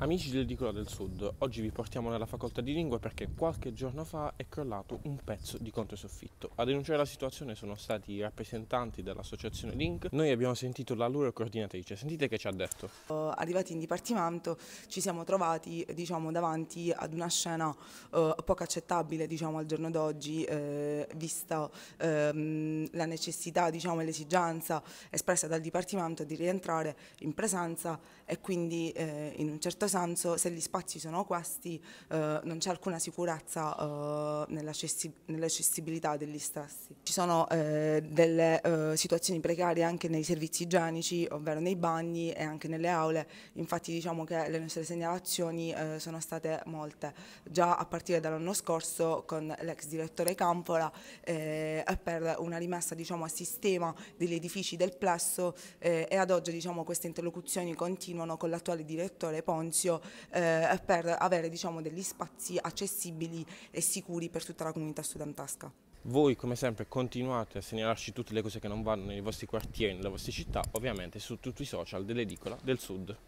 Amici del Dicola del Sud, oggi vi portiamo nella facoltà di lingua perché qualche giorno fa è crollato un pezzo di conto e soffitto. A denunciare la situazione sono stati i rappresentanti dell'associazione Link. Noi abbiamo sentito la loro coordinatrice, sentite che ci ha detto. Eh, arrivati in dipartimento ci siamo trovati diciamo, davanti ad una scena eh, poco accettabile diciamo, al giorno d'oggi, eh, vista eh, la necessità diciamo, e l'esigenza espressa dal dipartimento di rientrare in presenza e quindi eh, in un certo questo senso se gli spazi sono questi eh, non c'è alcuna sicurezza eh, nell'accessibilità degli stessi. Ci sono eh, delle eh, situazioni precarie anche nei servizi igienici, ovvero nei bagni e anche nelle aule, infatti diciamo che le nostre segnalazioni eh, sono state molte, già a partire dall'anno scorso con l'ex direttore Campora eh, per una rimessa diciamo, a sistema degli edifici del plesso e ad oggi diciamo, queste interlocuzioni continuano con l'attuale direttore Ponzi silenzio eh, per avere diciamo, degli spazi accessibili e sicuri per tutta la comunità studentasca. Voi come sempre continuate a segnalarci tutte le cose che non vanno nei vostri quartieri, nelle vostre città, ovviamente su tutti i social dell'edicola del sud.